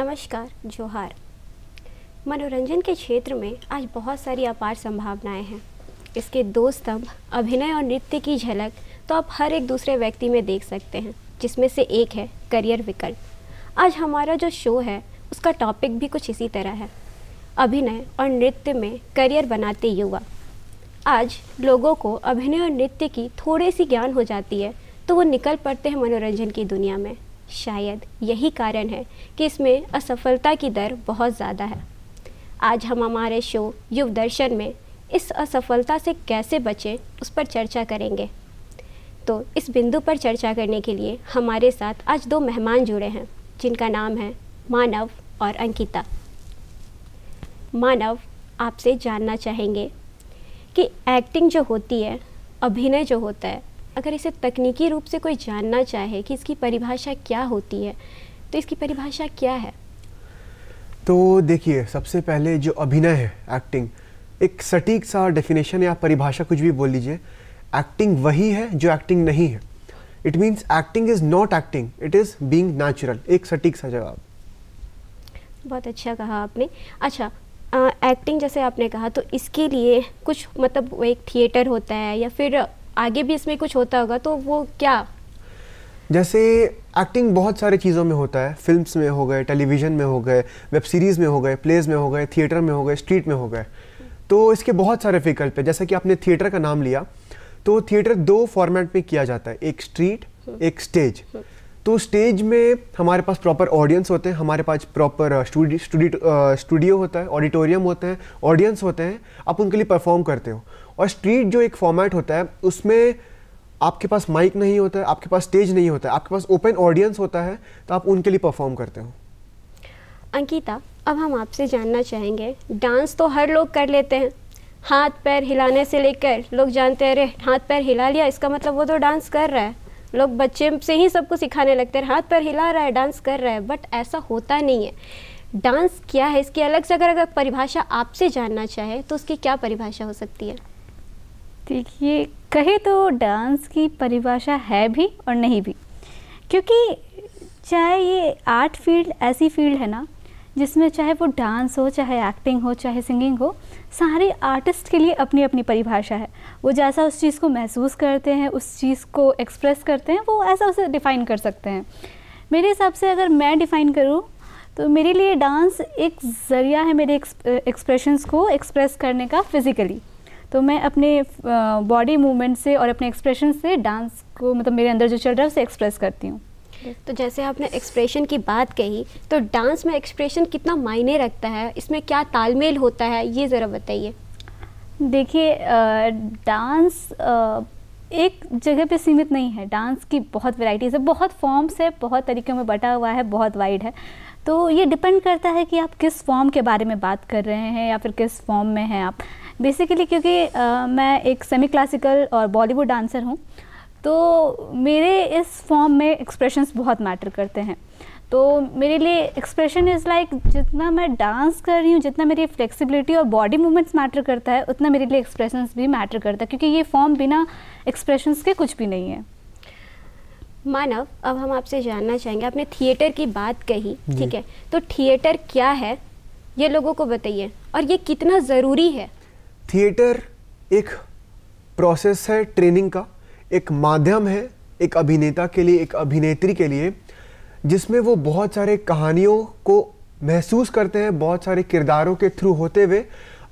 नमस्कार जोहार मनोरंजन के क्षेत्र में आज बहुत सारी अपार संभावनाएं हैं इसके दो स्तंभ अभिनय और नृत्य की झलक तो आप हर एक दूसरे व्यक्ति में देख सकते हैं जिसमें से एक है करियर विकल्प आज हमारा जो शो है उसका टॉपिक भी कुछ इसी तरह है अभिनय और नृत्य में करियर बनाते युवा आज लोगों को अभिनय और नृत्य की थोड़ी सी ज्ञान हो जाती है तो वो निकल पड़ते हैं मनोरंजन की दुनिया में शायद यही कारण है कि इसमें असफलता की दर बहुत ज़्यादा है आज हम हमारे शो युव दर्शन में इस असफलता से कैसे बचें उस पर चर्चा करेंगे तो इस बिंदु पर चर्चा करने के लिए हमारे साथ आज दो मेहमान जुड़े हैं जिनका नाम है मानव और अंकिता मानव आपसे जानना चाहेंगे कि एक्टिंग जो होती है अभिनय जो होता है अगर इसे तकनीकी रूप से कोई जानना चाहे कि इसकी परिभाषा क्या होती है तो इसकी परिभाषा क्या है तो देखिए सबसे पहले जो अभिनय है एक्टिंग एक सटीक सा डेफिनेशन या परिभाषा कुछ भी बोल लीजिए एक्टिंग वही है जो एक्टिंग नहीं है it means acting is not acting it is being natural एक सटीक सा जवाब बहुत अच्छा कहा आपने अच्छा एक्टिंग जैसे आपने कहा तो इसके लिए कुछ मतलब वो एक थिएटर होता है या फिर आगे भी इसमें कुछ होता होगा तो वो क्या जैसे एक्टिंग बहुत सारे चीज़ों में होता है फिल्म्स में हो गए टेलीविज़न में हो गए वेब सीरीज़ में हो गए प्लेज में हो गए थिएटर में हो गए स्ट्रीट में हो गए तो इसके बहुत सारे विकल्प है जैसा कि आपने थिएटर का नाम लिया तो थिएटर दो फॉर्मेट में किया जाता है एक स्ट्रीट एक स्टेज तो स्टेज में हमारे पास प्रॉपर ऑडियंस होते हैं हमारे पास प्रॉपर स्टूडियो स्टूडियो होता है ऑडिटोरियम होते हैं ऑडियंस होते हैं आप उनके लिए परफॉर्म करते हो और स्ट्रीट जो एक फॉर्मेट होता है उसमें आपके पास माइक नहीं होता है आपके पास स्टेज नहीं होता है आपके पास ओपन ऑडियंस होता है तो आप उनके लिए परफॉर्म करते हो अंकिता अब हम आपसे जानना चाहेंगे डांस तो हर लोग कर लेते हैं हाथ पैर हिलाने से लेकर लोग जानते हैं अरे हाथ पैर हिला लिया इसका मतलब वो तो डांस कर रहा है लोग बच्चे से ही सबको सिखाने लगते हैं हाथ पैर हिला रहा है डांस कर रहा है बट ऐसा होता नहीं है डांस क्या है इसकी अलग से अगर अगर परिभाषा आपसे जानना चाहे तो उसकी क्या परिभाषा हो सकती है देखिए कहे तो डांस की परिभाषा है भी और नहीं भी क्योंकि चाहे ये आर्ट फील्ड ऐसी फील्ड है ना जिसमें चाहे वो डांस हो चाहे एक्टिंग हो चाहे सिंगिंग हो सारे आर्टिस्ट के लिए अपनी अपनी परिभाषा है वो जैसा उस चीज़ को महसूस करते हैं उस चीज़ को एक्सप्रेस करते हैं वो ऐसा उसे डिफ़ाइन कर सकते हैं मेरे हिसाब से अगर मैं डिफ़ाइन करूँ तो मेरे लिए डांस एक ज़रिया है मेरे एक्सप्रेशंस को एक्सप्रेस करने का फिज़िकली तो मैं अपने बॉडी मूवमेंट से और अपने एक्सप्रेशन से डांस को मतलब मेरे अंदर जो चल रहा है उसे एक्सप्रेस करती हूँ तो जैसे आपने एक्सप्रेशन की बात कही तो डांस में एक्सप्रेशन कितना मायने रखता है इसमें क्या तालमेल होता है ये ज़रा बताइए देखिए डांस एक जगह पे सीमित नहीं है डांस की बहुत वैरायटीज़ है बहुत फॉर्म्स है बहुत तरीक़ों में बटा हुआ है बहुत वाइड है तो ये डिपेंड करता है कि आप किस फॉर्म के बारे में बात कर रहे हैं या फिर किस फॉर्म में हैं आप बेसिकली क्योंकि आ, मैं एक सेमी क्लासिकल और बॉलीवुड डांसर हूँ तो मेरे इस फॉर्म में एक्सप्रेशंस बहुत मैटर करते हैं तो मेरे लिए एक्सप्रेशन इज़ लाइक जितना मैं डांस कर रही हूँ जितना मेरी फ्लेक्सिबिलिटी और बॉडी मूवमेंट्स मैटर करता है उतना मेरे लिए एक्सप्रेशंस भी मैटर करता है क्योंकि ये फॉर्म बिना एक्सप्रेशंस के कुछ भी नहीं है मानव अब हम आपसे जानना चाहेंगे आपने थिएटर की बात कही ठीक है तो थिएटर क्या है ये लोगों को बताइए और ये कितना ज़रूरी है थिएटर एक प्रोसेस है ट्रेनिंग का एक माध्यम है एक अभिनेता के लिए एक अभिनेत्री के लिए जिसमें वो बहुत सारे कहानियों को महसूस करते हैं बहुत सारे किरदारों के थ्रू होते हुए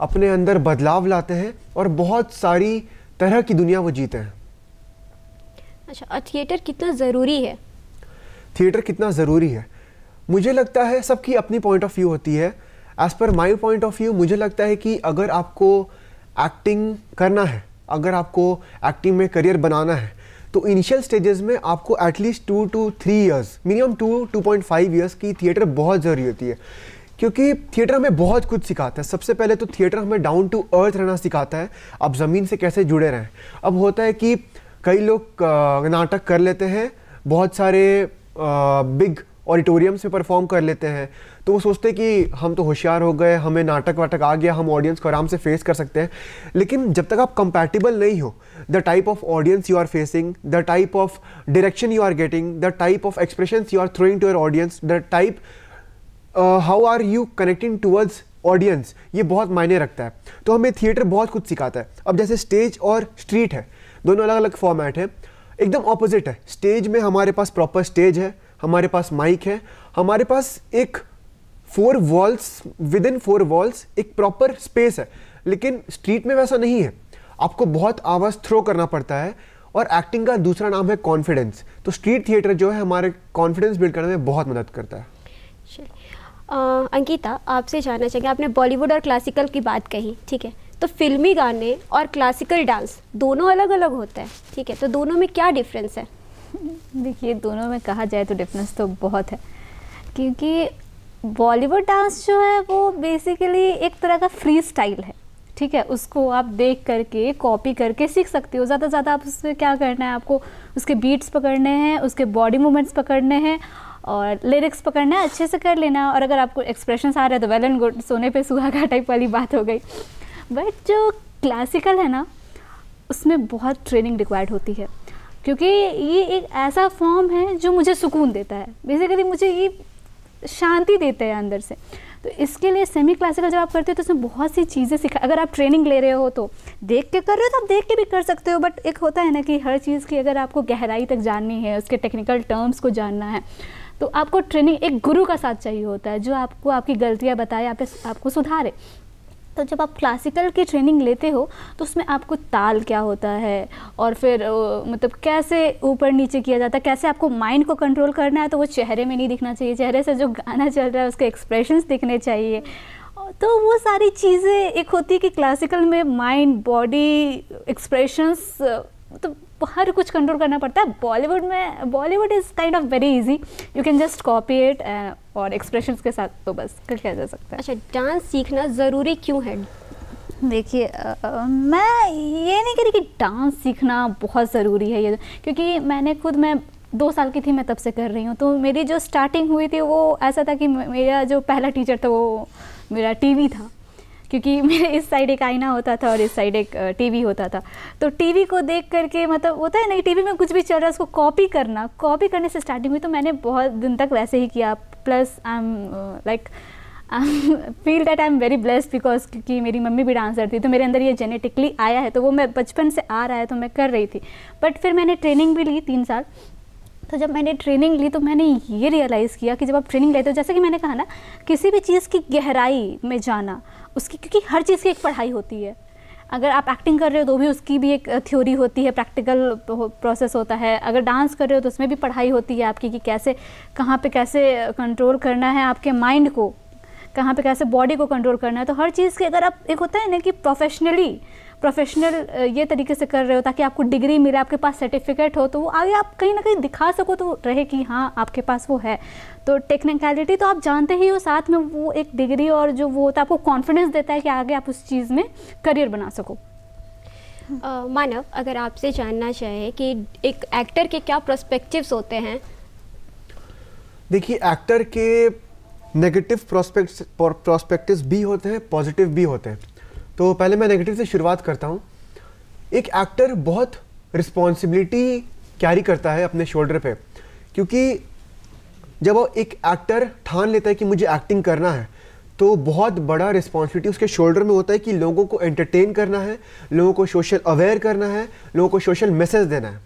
अपने अंदर बदलाव लाते हैं और बहुत सारी तरह की दुनिया वो जीते हैं अच्छा थिएटर कितना ज़रूरी है थिएटर कितना ज़रूरी है मुझे लगता है सबकी अपनी पॉइंट ऑफ व्यू होती है as per my point of view मुझे लगता है कि अगर आपको एक्टिंग करना है अगर आपको एक्टिंग में करियर बनाना है तो इनिशियल स्टेजेस में आपको at least two two three years minimum two two point five years की थिएटर बहुत ज़रूरी होती है क्योंकि थिएटर हमें बहुत कुछ सिखाता है सबसे पहले तो थिएटर हमें डाउन टू अर्थ रहना सिखाता है आप ज़मीन से कैसे जुड़े रहें अब होता है कि कई लोग नाटक कर लेते हैं बहुत सारे बिग ऑडिटोरियम्स में परफॉर्म कर लेते हैं तो वो सोचते हैं कि हम तो होशियार हो गए हमें नाटक वाटक आ गया हम ऑडियंस को आराम से फेस कर सकते हैं लेकिन जब तक आप कंपैटिबल नहीं हो the type of audience you are facing the type of direction you are getting the type of expression you are throwing to your audience the type how are you connecting towards audience ये बहुत मायने रखता है तो हमें theatre बहुत कुछ सिखाता है अब जैसे स्टेज और स्ट्रीट है दोनों अलग अलग फॉर्मेट है एकदम ऑपोजिट है स्टेज में हमारे पास प्रॉपर स्टेज है हमारे पास माइक है हमारे पास एक four walls within four walls एक प्रॉपर स्पेस है लेकिन स्ट्रीट में वैसा नहीं है आपको बहुत आवाज़ थ्रो करना पड़ता है और एक्टिंग का दूसरा नाम है कॉन्फिडेंस तो स्ट्रीट थिएटर जो है हमारे कॉन्फिडेंस बिल्ड करने में बहुत मदद करता है आ, अंकिता आपसे जानना चाहेंगे आपने बॉलीवुड और क्लासिकल की बात कही ठीक है तो फिल्मी गाने और क्लासिकल डांस दोनों अलग अलग होता है ठीक है तो दोनों में क्या डिफरेंस है देखिए दोनों में कहा जाए तो डिफरेंस तो बहुत है क्योंकि बॉलीवुड डांस जो है वो बेसिकली एक तरह का फ्री स्टाइल है ठीक है उसको आप देख करके कॉपी करके सीख सकते हो ज़्यादा से ज़्यादा आप उसमें क्या करना है आपको उसके बीट्स पकड़ने हैं उसके बॉडी मूवमेंट्स पकड़ने हैं और लिरिक्स पकड़ना है अच्छे से कर लेना और अगर आपको एक्सप्रेशन आ रहे हैं तो वेल एंड गुड सोने पे सुहागा टाइप वाली बात हो गई बट जो क्लासिकल है ना उसमें बहुत ट्रेनिंग रिक्वायर्ड होती है क्योंकि ये एक ऐसा फॉर्म है जो मुझे सुकून देता है बेसिकली मुझे ये शांति देता है अंदर से तो इसके लिए सेमी क्लासिकल जब आप करते हो तो उसमें बहुत सी चीज़ें सिखा अगर आप ट्रेनिंग ले रहे हो तो देख के कर रहे हो तो आप देख के भी कर सकते हो बट एक होता है ना कि हर चीज़ की अगर आपको गहराई तक जाननी है उसके टेक्निकल टर्म्स को जानना है तो आपको ट्रेनिंग एक गुरु का साथ चाहिए होता है जो आपको आपकी गलतियाँ बताए आप आपको सुधारे तो जब आप क्लासिकल की ट्रेनिंग लेते हो तो उसमें आपको ताल क्या होता है और फिर मतलब कैसे ऊपर नीचे किया जाता है कैसे आपको माइंड को कंट्रोल करना है तो वो चेहरे में नहीं दिखना चाहिए चेहरे से जो गाना चल रहा है उसके एक्सप्रेशंस दिखने चाहिए तो वो सारी चीज़ें एक होती है कि क्लासिकल में माइंड बॉडी एक्सप्रेशंस तो हर कुछ कंट्रोल करना पड़ता है बॉलीवुड में Bollywood is kind of very easy you can just copy it और एक्सप्रेशन के साथ तो बस कर किया जा सकता है अच्छा डांस सीखना ज़रूरी क्यों है देखिए मैं ये नहीं कह रही कि डांस सीखना बहुत ज़रूरी है ये क्योंकि मैंने खुद मैं दो साल की थी मैं तब से कर रही हूँ तो मेरी जो स्टार्टिंग हुई थी वो ऐसा था कि मेरा जो पहला टीचर था वो मेरा टीवी था क्योंकि मेरे इस साइड एक आईना होता था और इस साइड एक टीवी होता था तो टीवी को देख करके मतलब होता है ना टीवी में कुछ भी चल रहा है उसको कॉपी करना कॉपी करने से स्टार्टिंग हुई तो मैंने बहुत दिन तक वैसे ही किया plus I am like I feel that I am very blessed because क्योंकि मेरी मम्मी भी डांसर थी तो मेरे अंदर ये जेनेटिकली आया है तो वो मैं बचपन से आ रहा है तो मैं कर रही थी बट फिर मैंने ट्रेनिंग भी ली तीन साल तो जब मैंने ट्रेनिंग ली तो मैंने ये रियलाइज़ किया कि जब आप ट्रेनिंग लेते हो जैसे कि मैंने कहा ना किसी भी चीज़ की गहराई में जाना उसकी क्योंकि हर चीज़ की एक पढ़ाई होती है अगर आप एक्टिंग कर रहे हो तो भी उसकी भी एक थ्योरी होती है प्रैक्टिकल प्रोसेस होता है अगर डांस कर रहे हो तो उसमें भी पढ़ाई होती है आपकी कि कैसे कहाँ पे कैसे कंट्रोल करना है आपके माइंड को कहाँ पे कैसे बॉडी को कंट्रोल करना है तो हर चीज़ के अगर आप एक होता है ना कि प्रोफेशनली प्रोफेशनल ये तरीके से कर रहे हो ताकि आपको डिग्री मिले आपके पास सर्टिफिकेट हो तो वो आगे आप कहीं ना कहीं दिखा सको तो रहे कि हाँ आपके पास वो है तो टेक्निकलिटी तो आप जानते ही हो साथ में वो एक डिग्री और जो वो होता है आपको कॉन्फिडेंस देता है कि आगे आप उस चीज़ में करियर बना सको uh, मानव अगर आपसे जानना चाहे कि एक एक्टर के क्या प्रोस्पेक्टिव्स होते हैं देखिए एक्टर के नेगेटिव प्रोस्पेक्ट प्रोस्पेक्टिव्स भी होते हैं पॉजिटिव भी होते हैं तो पहले मैं नेगेटिव से शुरुआत करता हूँ एक एक्टर बहुत रिस्पॉन्सिबिलिटी कैरी करता है अपने शोल्डर पे क्योंकि जब वो एक एक्टर ठान लेता है कि मुझे एक्टिंग करना है तो बहुत बड़ा रिस्पॉन्सिबिलिटी उसके शोल्डर में होता है कि लोगों को एंटरटेन करना है लोगों को सोशल अवेयर करना है लोगों को सोशल मैसेज देना है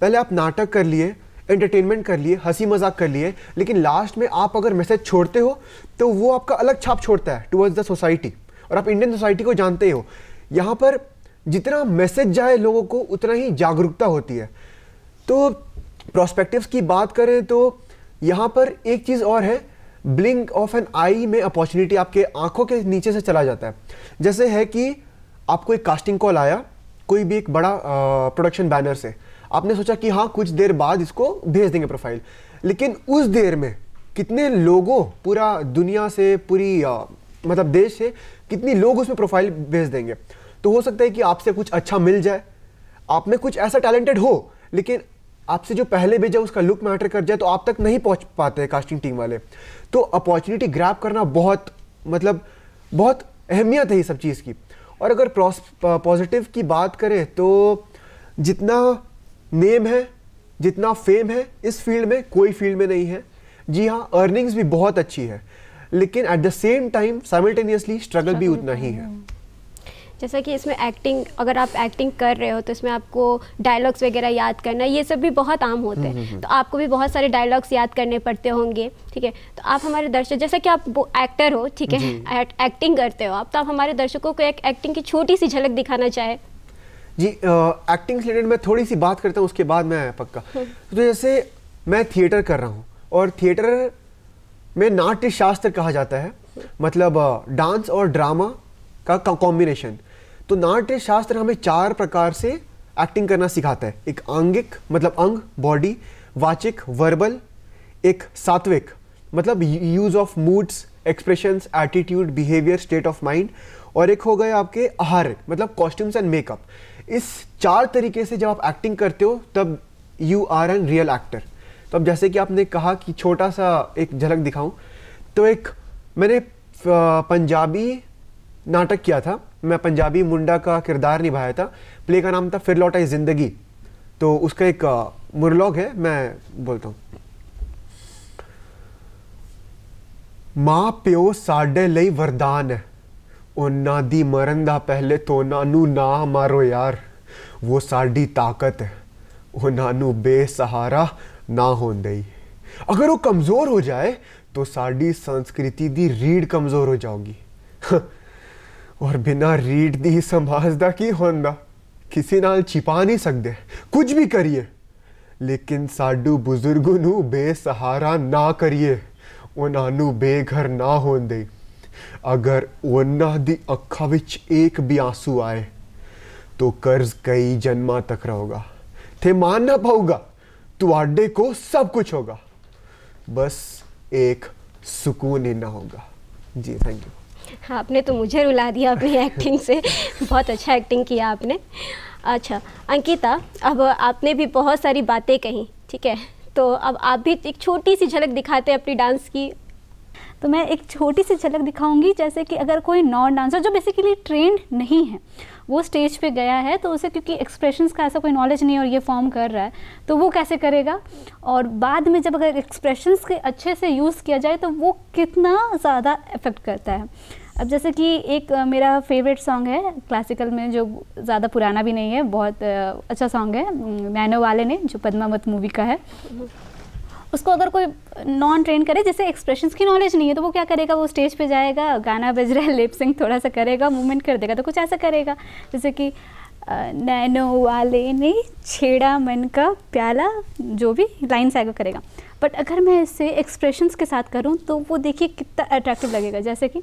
पहले आप नाटक कर लिए एंटरटेनमेंट कर लिए हंसी मजाक कर लिए लेकिन लास्ट में आप अगर मैसेज छोड़ते हो तो वो आपका अलग छाप छोड़ता है टुवर्ड्स द सोसाइटी और आप इंडियन सोसाइटी को जानते हो यहाँ पर जितना मैसेज जाए लोगों को उतना ही जागरूकता होती है तो प्रोस्पेक्टिव की बात करें तो यहाँ पर एक चीज़ और है ब्लिंक ऑफ एन आई में अपॉर्चुनिटी आपके आंखों के नीचे से चला जाता है जैसे है कि आपको एक कास्टिंग कॉल आया कोई भी एक बड़ा प्रोडक्शन बैनर से आपने सोचा कि हाँ कुछ देर बाद इसको भेज देंगे प्रोफाइल लेकिन उस देर में कितने लोगों पूरा दुनिया से पूरी मतलब देश है कितनी लोग उसमें प्रोफाइल भेज देंगे तो हो सकता है कि आपसे कुछ अच्छा मिल जाए आप में कुछ ऐसा टैलेंटेड हो लेकिन आपसे जो पहले भेजा उसका लुक मैटर कर जाए तो आप तक नहीं पहुंच पाते कास्टिंग टीम वाले तो अपॉर्चुनिटी ग्रैप करना बहुत मतलब बहुत अहमियत है ये सब चीज़ की और अगर पॉजिटिव की बात करें तो जितना नेम है जितना फेम है इस फील्ड में कोई फील्ड में नहीं है जी हाँ अर्निंग्स भी बहुत अच्छी है लेकिन at the same time simultaneously struggle भी उतना ही है जैसा कि इसमें एक्टिंग अगर आप एक्टिंग कर रहे हो तो इसमें आपको डायलॉग्स वगैरह याद करना ये सब भी बहुत आम होते हैं हम्म, हम्म, हम्म। तो आपको भी बहुत सारे डायलॉग्स याद करने पड़ते होंगे ठीक है तो आप हमारे दर्शक जैसा कि आप एक्टर हो ठीक है एक्टिंग करते हो आप तो आप हमारे दर्शकों को एक एक्टिंग की छोटी सी झलक दिखाना चाहे जी एक्टिंग से रिलेटेड मैं थोड़ी सी बात करता हूँ उसके बाद मैं पक्का तो जैसे मैं थिएटर कर रहा हूँ और थिएटर में नाट्य शास्त्र कहा जाता है मतलब डांस और ड्रामा का कॉम्बिनेशन तो नाट्य शास्त्र हमें चार प्रकार से एक्टिंग करना सिखाता है एक आंगिक मतलब अंग बॉडी वाचिक वर्बल एक सात्विक मतलब use of moods expressions attitude behaviour state of mind और एक हो गए आपके आहार मतलब कॉस्ट्यूम्स एंड मेकअप इस चार तरीके से जब आप एक्टिंग करते हो तब you are an real actor तो अब जैसे कि आपने कहा कि छोटा सा एक झलक दिखाऊं तो एक मैंने पंजाबी नाटक किया था मैं पंजाबी मुंडा का किरदार निभाया था प्ले का नाम था फिर लौटा जिंदगी तो उसका एक मुरलॉग है मैं बोलता हूँ ਮਾਂ ਪਿਓ ਸਾਡੇ ਲਈ ਵਰਦਾਨ ਹੈ ਉਹਨਾਂ ਦੀ ਮਰਨ ਦਾ ਪਹਿਲੇ ਤੋਂ नानू ना मारो यार वो ਸਾਡੀ ताकत है ਉਹਨਾਂ नानू बेसहारा ना हो अगर ਉਹ कमज़ोर हो जाए तो साड़ी संस्कृति दी रीढ़ कमज़ोर हो जाओगी और बिना रीढ़ दी का की होंदा किसी नाल छिपा नहीं सकते कुछ भी करिए लेकिन साडू बुजुर्ग ਨੂੰ ਬੇਸਹਾਰਾ ਨਾ ਕਰੀਏ ਉਹਨਾਂ ਨੂੰ ਬੇਘਰ ਨਾ ਹੋਣ ਦੇ ਅਗਰ ਉਹਨਾਂ ਦੀ ਅੱਖਾਂ ਵਿੱਚ ਇੱਕ ਵੀ तो कर्ज कई जन्मा तक रहोगा थे मान ना पाऊगा ਤੁਹਾਡੇ ਕੋ ਸਭ ਕੁਝ ਹੋਗਾ बस एक सुकून लेना होगा जी थैंक यू आपने तो मुझे रुला दिया अपनी एक्टिंग से बहुत अच्छा एक्टिंग किया आपने अच्छा अंकिता अब आपने भी बहुत सारी बातें कही ठीक है तो अब आप भी एक छोटी सी झलक दिखाते हैं अपनी डांस की तो मैं एक छोटी सी झलक दिखाऊंगी जैसे कि अगर कोई नॉन डांसर जो बेसिकली ट्रेंड नहीं है वो स्टेज पे गया है तो उसे क्योंकि एक्सप्रेशंस का ऐसा कोई नॉलेज नहीं और ये फॉर्म कर रहा है तो वो कैसे करेगा और बाद में जब अगर एक्सप्रेशंस के अच्छे से यूज़ किया जाए तो वो कितना ज़्यादा इफ़ेक्ट करता है अब जैसे कि एक मेरा फेवरेट सॉन्ग है क्लासिकल में जो ज़्यादा पुराना भी नहीं है बहुत अच्छा सॉन्ग है मैनो वाले ने जो पद्मावत मूवी का है उसको अगर कोई नॉन ट्रेन करे जैसे एक्सप्रेशन की नॉलेज नहीं है तो वो क्या करेगा वो स्टेज पर जाएगा गाना बज रहा है लिप सिंग थोड़ा सा करेगा मूवमेंट कर देगा तो कुछ ऐसा करेगा जैसे कि नैनो वाले ने छेड़ा मन का प्याला जो भी लाइन्स आएगा करेगा बट अगर मैं इसे एक्सप्रेशंस के साथ करूँ तो वो देखिए कितना अट्रैक्टिव लगेगा जैसे कि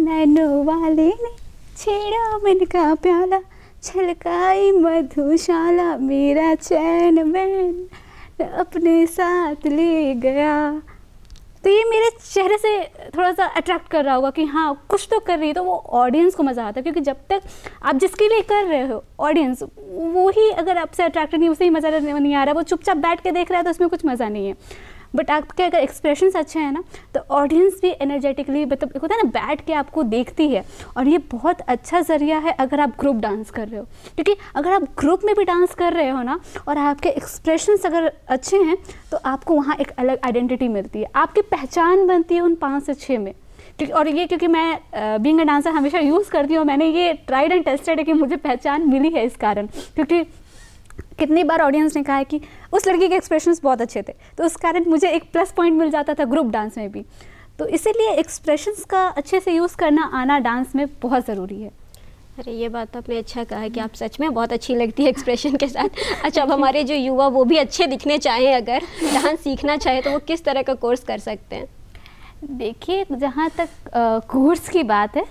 नैनो वाले ने छेड़ा मन का प्याला छलकाई मधुशाला मेरा चैन मैन अपने साथ ले गया तो ये मेरे चेहरे से थोड़ा सा अट्रैक्ट कर रहा होगा कि हाँ कुछ तो कर रही है तो वो ऑडियंस को मज़ा आता है क्योंकि जब तक आप जिसके लिए कर रहे हो ऑडियंस वो ही अगर आपसे अट्रैक्ट नहीं उसे ही मज़ा नहीं आ रहा वो चुपचाप बैठ के देख रहा है तो उसमें कुछ मज़ा नहीं है बट आपके अगर एक्सप्रेशन अच्छे हैं ना तो ऑडियंस भी एनर्जेटिकली मतलब होता है ना बैठ के आपको देखती है और ये बहुत अच्छा ज़रिया है अगर आप ग्रुप डांस कर रहे हो क्योंकि अगर आप ग्रुप में भी डांस कर रहे हो ना और आपके एक्सप्रेशन अगर अच्छे हैं तो आपको वहाँ एक अलग आइडेंटिटी मिलती है आपकी पहचान बनती है उन पाँच से छः में क्योंकि और ये क्योंकि मैं बींग अ डांसर हमेशा यूज़ करती हूँ मैंने ये ट्राइड एंड टेस्टेड है कि मुझे पहचान मिली है इस कारण क्योंकि कितनी बार ऑडियंस ने कहा है कि उस लड़की के एक्सप्रेशंस बहुत अच्छे थे तो उस कारण मुझे एक प्लस पॉइंट मिल जाता था ग्रुप डांस में भी तो इसीलिए एक्सप्रेशंस का अच्छे से यूज़ करना आना डांस में बहुत ज़रूरी है अरे ये बात तो आपने अच्छा कहा है कि आप सच में बहुत अच्छी लगती है एक्सप्रेशन के साथ अच्छा अब हमारे जो युवा वो भी अच्छे दिखने चाहें अगर डांस सीखना चाहे तो वो किस तरह का कोर्स कर सकते हैं देखिए जहाँ तक कोर्स की बात है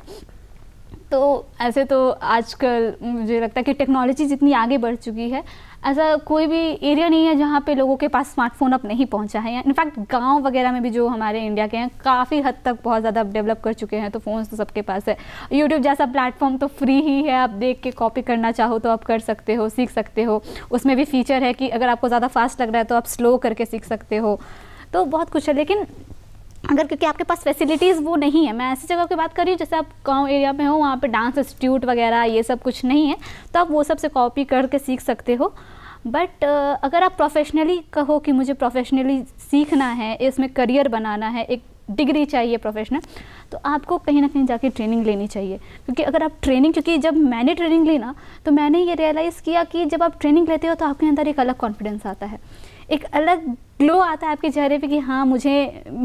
तो ऐसे तो आजकल मुझे लगता है कि टेक्नोलॉजी जितनी आगे बढ़ चुकी है ऐसा कोई भी एरिया नहीं है जहाँ पे लोगों के पास स्मार्टफोन अब नहीं पहुँचा है इनफैक्ट गांव वगैरह में भी जो हमारे इंडिया के हैं काफ़ी हद तक बहुत ज़्यादा डेवलप कर चुके हैं तो फ़ोन तो सबके पास है यूट्यूब जैसा प्लेटफॉर्म तो फ्री ही है आप देख के कॉपी करना चाहो तो आप कर सकते हो सीख सकते हो उसमें भी फीचर है कि अगर आपको ज़्यादा फास्ट लग रहा है तो आप स्लो करके सीख सकते हो तो बहुत कुछ है लेकिन अगर क्योंकि आपके पास फैसिलिटीज़ वो नहीं है मैं ऐसी जगह की बात कर रही हूँ जैसे आप गाँव एरिया में हो वहाँ पे डांस इंस्टीट्यूट वगैरह ये सब कुछ नहीं है तो आप वो सब से कॉपी करके सीख सकते हो बट अगर आप प्रोफेशनली कहो कि मुझे प्रोफेशनली सीखना है इसमें करियर बनाना है एक डिग्री चाहिए प्रोफेशनल तो आपको कहीं ना कहीं जाके ट्रेनिंग लेनी चाहिए क्योंकि अगर आप ट्रेनिंग क्योंकि जब मैंने ट्रेनिंग ली ना तो मैंने ये रियलाइज़ किया कि जब आप ट्रेनिंग लेते हो तो आपके अंदर एक अलग कॉन्फिडेंस आता है एक अलग ग्लो आता है आपके चेहरे पे कि हाँ मुझे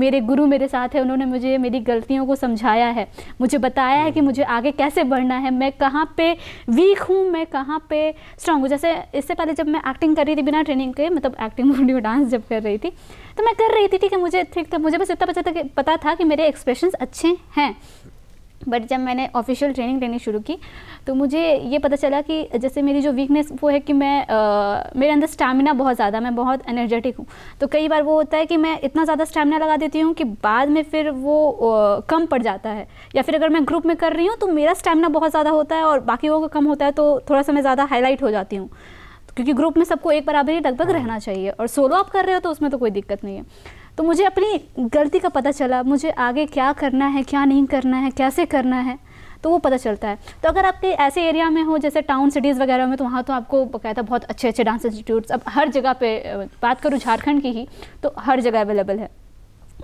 मेरे गुरु मेरे साथ है उन्होंने मुझे मेरी गलतियों को समझाया है मुझे बताया है कि मुझे आगे कैसे बढ़ना है मैं कहाँ पे वीक हूँ मैं कहाँ पे स्ट्रांग हूँ जैसे इससे पहले जब मैं एक्टिंग कर रही थी बिना ट्रेनिंग के मतलब एक्टिंग वीडियो डांस जब कर रही थी तो मैं कर रही थी ठीक है मुझे ठीक था मुझे बस इतना पता था कि पता था कि मेरे एक्सप्रेशन अच्छे हैं बट जब मैंने ऑफिशियल ट्रेनिंग लेनी शुरू की तो मुझे ये पता चला कि जैसे मेरी जो वीकनेस वो है कि मैं आ, मेरे अंदर स्टैमिना बहुत ज़्यादा मैं बहुत एनर्जेटिक हूँ तो कई बार वो होता है कि मैं इतना ज़्यादा स्टैमिना लगा देती हूँ कि बाद में फिर वो आ, कम पड़ जाता है या फिर अगर मैं ग्रुप में कर रही हूँ तो मेरा स्टैमिना बहुत ज़्यादा होता है और बाकी लोगों का कम होता है तो थोड़ा सा मैं ज़्यादा हाईलाइट हो जाती हूँ क्योंकि ग्रुप में सबको एक बराबर ही लगभग हाँ। रहना चाहिए और सोलो आप कर रहे हो तो उसमें तो कोई दिक्कत नहीं है तो मुझे अपनी गलती का पता चला मुझे आगे क्या करना है क्या नहीं करना है कैसे करना है तो वो पता चलता है तो अगर आपके ऐसे एरिया में हो जैसे टाउन सिटीज़ वगैरह में तो वहाँ तो आपको बकायदा बहुत अच्छे अच्छे डांस इंस्टीट्यूट्स अब हर जगह पे बात करूँ झारखंड की ही तो हर जगह अवेलेबल है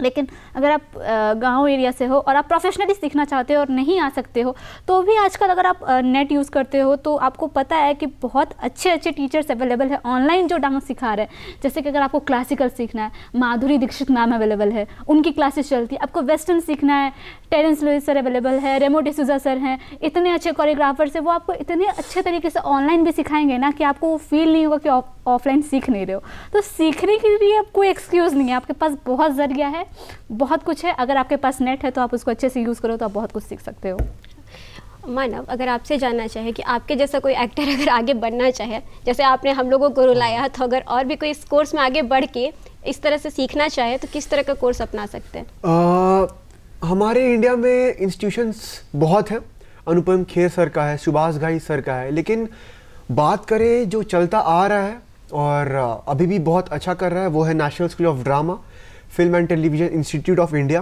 लेकिन अगर आप गांव एरिया से हो और आप प्रोफेशनली सीखना चाहते हो और नहीं आ सकते हो तो भी आजकल अगर आप नेट यूज़ करते हो तो आपको पता है कि बहुत अच्छे अच्छे टीचर्स अवेलेबल है ऑनलाइन जो डांस सिखा रहे हैं जैसे कि अगर आपको क्लासिकल सीखना है माधुरी दीक्षित मैम अवेलेबल है उनकी क्लासेस चलती है आपको वेस्टर्न सीखना है टेरेंस लुइस सर अवेलेबल है रेमो डिसूजा सर हैं इतने अच्छे कोरियोग्राफर्स हैं वो आपको इतने अच्छे तरीके से ऑनलाइन भी सिखाएंगे ना कि आपको फील नहीं होगा कि ऑफलाइन सीख नहीं रहे हो तो सीखने के लिए अब कोई एक्सक्यूज़ नहीं है आपके पास बहुत ज़रिया है बहुत कुछ है अगर आपके पास नेट है तो आप उसको अच्छे से यूज़ करो तो आप बहुत कुछ सीख सकते हो मानव अगर आपसे जानना चाहे कि आपके जैसा कोई एक्टर अगर आगे बढ़ना चाहे जैसे आपने हम लोगों को रुलाया हाँ। तो अगर और भी कोई इस कोर्स में आगे बढ़ के इस तरह से सीखना चाहे तो किस तरह का कोर्स अपना सकते हैं हमारे इंडिया में इंस्टीट्यूशंस बहुत हैं अनुपम खेर सर का है सुभाष घाई सर का है लेकिन बात करें जो चलता आ रहा है और अभी भी बहुत अच्छा कर रहा है वो है National School of Drama Film and Television Institute of India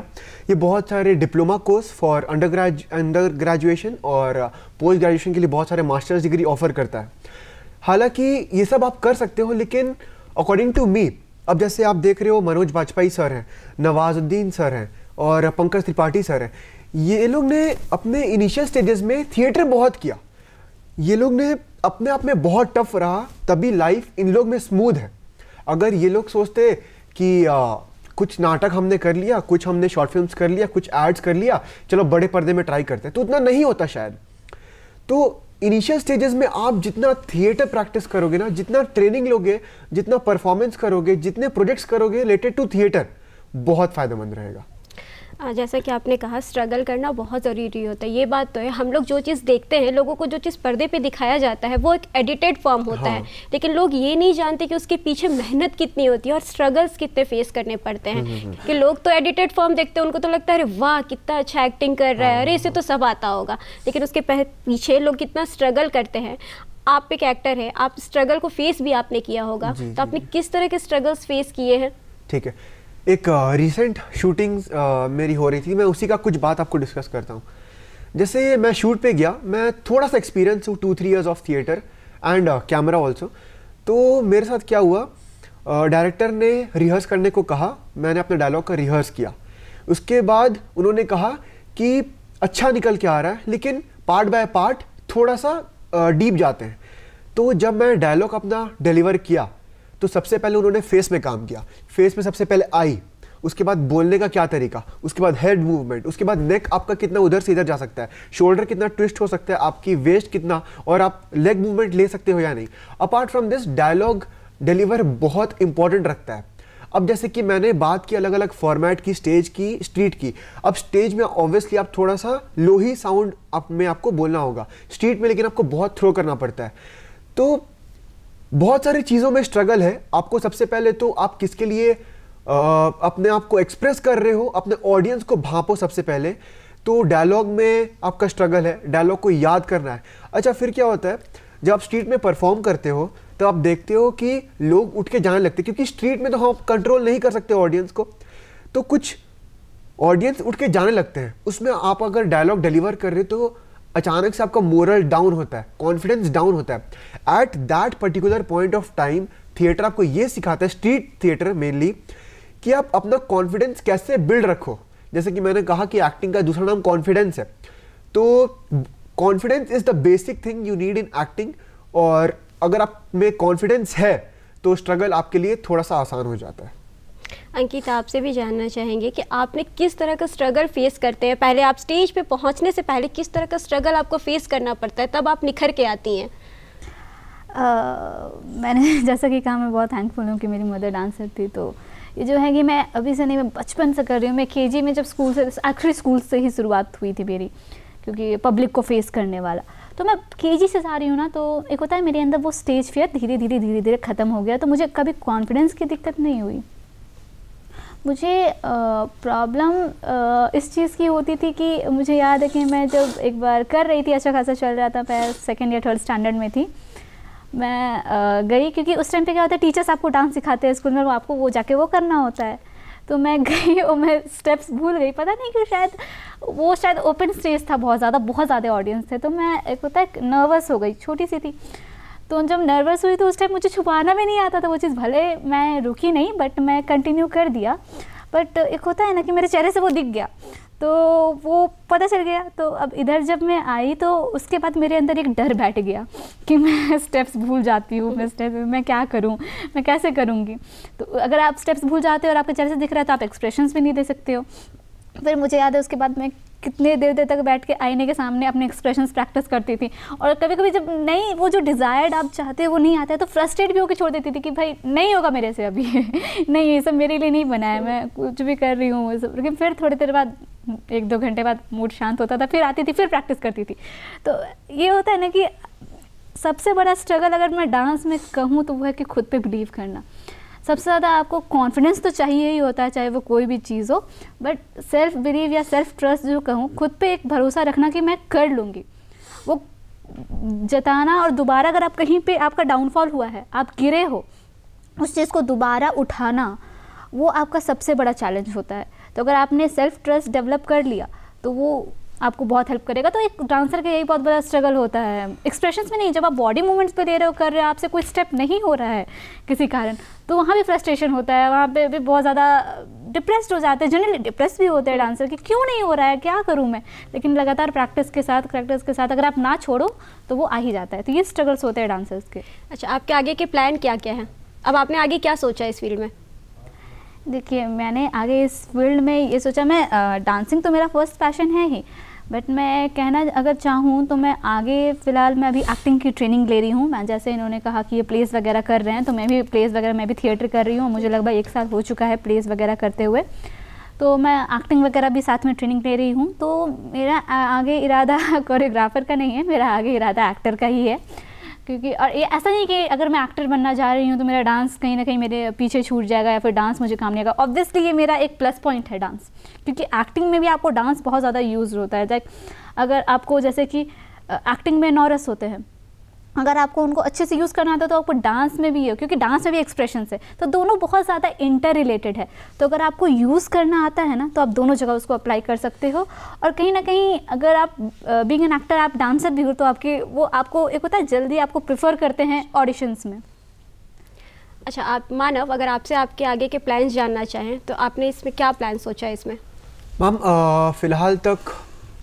ये बहुत सारे diploma course for under grad under graduation और पोस्ट ग्रेजुएशन के लिए बहुत सारे मास्टर्स डिग्री ऑफर करता है हालांकि ये सब आप कर सकते हो लेकिन अकॉर्डिंग टू मी अब जैसे आप देख रहे हो मनोज वाजपेयी सर हैं नवाजुद्दीन सर हैं और पंकज त्रिपाठी सर हैं ये लोग ने अपने इनिशियल स्टेजेस में थिएटर बहुत किया ये लोग ने अपने आप में बहुत टफ रहा तभी लाइफ इन लोग में स्मूथ है अगर ये लोग सोचते कि आ, कुछ नाटक हमने कर लिया कुछ हमने शॉर्ट फिल्म्स कर लिया कुछ एड्स कर लिया चलो बड़े पर्दे में ट्राई करते हैं तो उतना नहीं होता शायद तो इनिशियल स्टेजेस में आप जितना थिएटर प्रैक्टिस करोगे ना जितना ट्रेनिंग लोगे जितना परफॉर्मेंस करोगे जितने प्रोजेक्ट्स करोगे रिलेटेड टू थिएटर बहुत फ़ायदेमंद रहेगा जैसा कि आपने कहा स्ट्रगल करना बहुत ज़रूरी होता है ये बात तो है हम लोग जो चीज़ देखते हैं लोगों को जो चीज़ पर्दे पे दिखाया जाता है वो एक एडिटेड फॉर्म होता हाँ। है लेकिन लोग ये नहीं जानते कि उसके पीछे मेहनत कितनी होती है और स्ट्रगल्स कितने फेस करने पड़ते हैं हम्म, हम्म, हम्म। कि लोग तो एडिटेड फॉर्म देखते हैं उनको तो लगता है अरे वाह कितना अच्छा एक्टिंग कर रहा है हाँ, अरे इसे हाँ, तो हाँ। सब आता होगा लेकिन उसके पीछे लोग कितना स्ट्रगल करते हैं आप एक एक्टर है आप स्ट्रगल को फेस भी आपने किया होगा तो आपने किस तरह के स्ट्रगल्स फेस किए हैं ठीक है एक रिसेंट शूटिंग मेरी हो रही थी मैं उसी का कुछ बात आपको डिस्कस करता हूँ जैसे मैं शूट पे गया मैं थोड़ा सा एक्सपीरियंस हूँ two three years of theatre and camera also तो मेरे साथ क्या हुआ डायरेक्टर uh, ने रिहर्स करने को कहा मैंने अपने डायलॉग का रिहर्स किया उसके बाद उन्होंने कहा कि अच्छा निकल के आ रहा है लेकिन पार्ट बाय पार्ट थोड़ा सा डीप जाते हैं तो जब मैं डायलॉग अपना डिलीवर किया तो सबसे पहले उन्होंने फेस में काम किया फेस में सबसे पहले आई उसके बाद बोलने का क्या तरीका उसके बाद हेड मूवमेंट उसके बाद नेक आपका कितना उधर से इधर जा सकता है शोल्डर कितना ट्विस्ट हो सकता है आपकी वेस्ट कितना और आप लेग मूवमेंट ले सकते हो या नहीं apart from this dialogue deliver बहुत इंपॉर्टेंट रखता है अब जैसे कि मैंने बात की अलग अलग फॉर्मेट की स्टेज की स्ट्रीट की अब स्टेज में ऑब्वियसली आप थोड़ा सा लो ही साउंड आप में आपको बोलना होगा स्ट्रीट में लेकिन आपको बहुत थ्रो करना पड़ता है तो बहुत सारी चीज़ों में स्ट्रगल है आपको सबसे पहले तो आप किसके लिए आ, अपने आप को एक्सप्रेस कर रहे हो अपने ऑडियंस को भापो सबसे पहले तो डायलॉग में आपका स्ट्रगल है डायलॉग को याद करना है अच्छा फिर क्या होता है जब आप स्ट्रीट में परफॉर्म करते हो तो आप देखते हो कि लोग उठ के जाने लगते क्योंकि स्ट्रीट में तो हम कंट्रोल नहीं कर सकते ऑडियंस को तो कुछ ऑडियंस उठ के जाने लगते हैं उसमें आप अगर डायलॉग डिलीवर कर रहे हो तो अचानक से आपका मोरल डाउन होता है कॉन्फिडेंस डाउन होता है at that particular point of time theatre आपको ये सिखाता है स्ट्रीट थिएटर मेनली कि आप अपना कॉन्फिडेंस कैसे बिल्ड रखो जैसे कि मैंने कहा कि एक्टिंग का दूसरा नाम कॉन्फिडेंस है तो confidence is the basic thing you need in acting और अगर आप में कॉन्फिडेंस है तो स्ट्रगल आपके लिए थोड़ा सा आसान हो जाता है अंकिता आपसे भी जानना चाहेंगे कि आपने किस तरह का स्ट्रगल फेस करते हैं पहले आप स्टेज पे पहुंचने से पहले किस तरह का स्ट्रगल आपको फेस करना पड़ता है तब आप निखर के आती हैं मैंने जैसा कि कहा मैं बहुत थैंकफुल हूँ कि मेरी मदर डांसर थी तो ये जो है कि मैं अभी से नहीं मैं बचपन से कर रही हूँ मैं के में जब स्कूल से आखिरी स्कूल से ही शुरुआत हुई थी मेरी क्योंकि पब्लिक को फेस करने वाला तो मैं के से जा रही हूँ ना तो एक होता है मेरे अंदर वो स्टेज फेयर धीरे धीरे धीरे धीरे ख़त्म हो गया तो मुझे कभी कॉन्फिडेंस की दिक्कत नहीं हुई मुझे प्रॉब्लम इस चीज़ की होती थी कि मुझे याद है कि मैं जब एक बार कर रही थी अच्छा खासा चल रहा था मैं सेकेंड या थर्ड स्टैंडर्ड में थी मैं आ, गई क्योंकि उस टाइम पे क्या होता है टीचर्स आपको डांस सिखाते हैं स्कूल में वो आपको वो जाके वो करना होता है तो मैं गई और मैं स्टेप्स भूल गई पता नहीं क्यों शायद वो शायद ओपन स्टेज था बहुत ज़्यादा बहुत ज़्यादा ऑडियंस थे तो मैं एक होता है नर्वस हो गई छोटी सी थी तो जब नर्वस हुई तो उस टाइम मुझे छुपाना भी नहीं आता था वो चीज़ भले मैं रुकी नहीं बट मैं कंटिन्यू कर दिया बट एक होता है ना कि मेरे चेहरे से वो दिख गया तो वो पता चल गया तो अब इधर जब मैं आई तो उसके बाद मेरे अंदर एक डर बैठ गया कि मैं स्टेप्स भूल जाती हूँ मैं स्टेप मैं क्या करूँ मैं कैसे करूँगी तो अगर आप स्टेप्स भूल जाते हो और आपके चेहरे से दिख रहा है तो आप एक्सप्रेशंस भी नहीं दे सकते हो फिर मुझे याद है उसके बाद मैं कितने देर देर तक बैठ के आईने के सामने अपने एक्सप्रेशन प्रैक्टिस करती थी और कभी कभी जब नहीं वो जो डिज़ायर्ड आप चाहते वो नहीं आता है तो फ्रस्ट्रेट भी होकर छोड़ देती थी कि भाई नहीं होगा मेरे से अभी नहीं ये सब मेरे लिए नहीं बना है मैं कुछ भी कर रही हूँ वो सब लेकिन फिर थोड़ी देर बाद एक दो घंटे बाद मूड शांत होता था फिर आती थी फिर प्रैक्टिस करती थी तो ये होता है ना कि सबसे बड़ा स्ट्रगल अगर मैं डांस में कहूँ तो वो है कि खुद पर बिलीव करना सबसे ज़्यादा आपको कॉन्फिडेंस तो चाहिए ही होता है चाहे वो कोई भी चीज़ हो बट सेल्फ बिलीव या सेल्फ ट्रस्ट जो कहूँ खुद पे एक भरोसा रखना कि मैं कर लूँगी वो जताना और दोबारा अगर आप कहीं पे आपका डाउनफॉल हुआ है आप गिरे हो उस चीज़ को दोबारा उठाना वो आपका सबसे बड़ा चैलेंज होता है तो अगर आपने सेल्फ ट्रस्ट डेवलप कर लिया तो वो आपको बहुत हेल्प करेगा तो एक डांसर का यही बहुत बड़ा स्ट्रगल होता है एक्सप्रेशन में नहीं जब आप बॉडी मूवमेंट्स पर दे रहे हो कर रहे हो आपसे कोई स्टेप नहीं हो रहा है किसी कारण तो वहाँ भी फ्रस्ट्रेशन होता है वहाँ पे भी बहुत ज़्यादा डिप्रेस हो जाते हैं जनरली डिप्रेस भी होते हैं डांसर कि क्यों नहीं हो रहा है क्या करूँ मैं लेकिन लगातार प्रैक्टिस के साथ प्रैक्टिस के साथ अगर आप ना छोड़ो तो वो आ ही जाता है तो ये स्ट्रगल्स होते हैं डांसर्स के अच्छा आपके आगे के प्लान क्या क्या हैं अब आपने आगे क्या सोचा इस फील्ड में देखिए मैंने आगे इस फील्ड में ये सोचा मैं डांसिंग तो मेरा फर्स्ट पैशन है ही बट मैं कहना अगर चाहूँ तो मैं आगे फ़िलहाल मैं अभी एक्टिंग की ट्रेनिंग ले रही हूँ मैं जैसे इन्होंने कहा कि ये प्लेस वगैरह कर रहे हैं तो मैं भी प्लेस वगैरह मैं भी थिएटर कर रही हूँ मुझे लगभग एक साल हो चुका है प्लेस वगैरह करते हुए तो मैं एक्टिंग वगैरह भी साथ में ट्रेनिंग ले रही हूँ तो मेरा आगे इरादा कोरियोग्राफर का नहीं है मेरा आगे इरादा एक्टर का ही है क्योंकि और ये ऐसा नहीं कि अगर मैं एक्टर बनना जा रही हूँ तो मेरा डांस कहीं ना कहीं मेरे पीछे छूट जाएगा या फिर डांस मुझे काम नहीं आएगा ऑब्वियसली ये मेरा एक प्लस पॉइंट है डांस क्योंकि एक्टिंग में भी आपको डांस बहुत ज़्यादा यूज़ होता है लाइक अगर आपको जैसे कि एक्टिंग में नॉरस होते हैं अगर आपको उनको अच्छे से यूज़ करना आता है तो आपको डांस में भी है क्योंकि डांस में भी एक्सप्रेशन है तो दोनों बहुत ज़्यादा इंटर रिलेटेड है तो अगर आपको यूज़ करना आता है ना तो आप दोनों जगह उसको अप्लाई कर सकते हो और कहीं ना कहीं अगर आप बींग एन एक्टर आप डांसर भी हो तो आपके वो आपको एक होता है जल्दी आपको प्रिफर करते हैं ऑडिशंस में अच्छा आप मानव अगर आपसे आपके आगे के प्लान्स जानना चाहें तो आपने इसमें क्या प्लान सोचा है इसमें मैम फ़िलहाल तक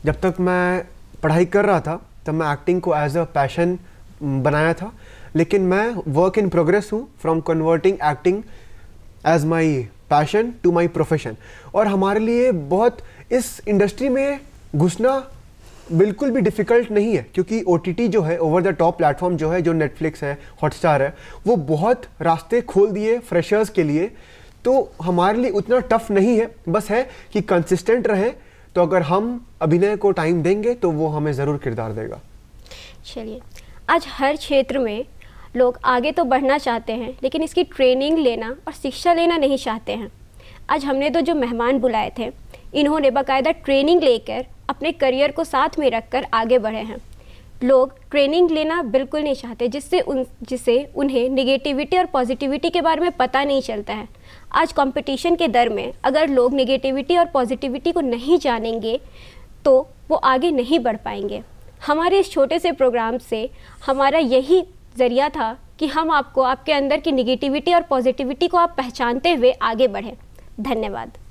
जब तक मैं पढ़ाई कर रहा था तब मैं एक्टिंग को एज अ पैशन बनाया था लेकिन मैं वर्क इन प्रोग्रेस हूँ from converting acting as my passion to my profession और हमारे लिए बहुत इस इंडस्ट्री में घुसना बिल्कुल भी डिफ़िकल्ट नहीं है क्योंकि ओ जो है ओवर द टॉप प्लेटफॉर्म जो है जो नेटफ्लिक्स है हॉटस्टार है वो बहुत रास्ते खोल दिए फ्रेशर्स के लिए तो हमारे लिए उतना टफ नहीं है बस है कि कंसिस्टेंट रहें तो अगर हम अभिनय को टाइम देंगे तो वो हमें ज़रूर किरदार देगा चलिए आज हर क्षेत्र में लोग आगे तो बढ़ना चाहते हैं लेकिन इसकी ट्रेनिंग लेना और शिक्षा लेना नहीं चाहते हैं आज हमने तो जो मेहमान बुलाए थे इन्होंने बाकायदा ट्रेनिंग लेकर अपने करियर को साथ में रखकर आगे बढ़े हैं लोग ट्रेनिंग लेना बिल्कुल नहीं चाहते जिससे उन जिससे उन्हें निगेटिविटी और पॉजिटिविटी के बारे में पता नहीं चलता है आज कंपटीशन के दर में अगर लोग निगेटिविटी और पॉजिटिविटी को नहीं जानेंगे तो वो आगे नहीं बढ़ पाएंगे हमारे इस छोटे से प्रोग्राम से हमारा यही ज़रिया था कि हम आपको आपके अंदर की निगेटिविटी और पॉजिटिविटी को आप पहचानते हुए आगे बढ़ें धन्यवाद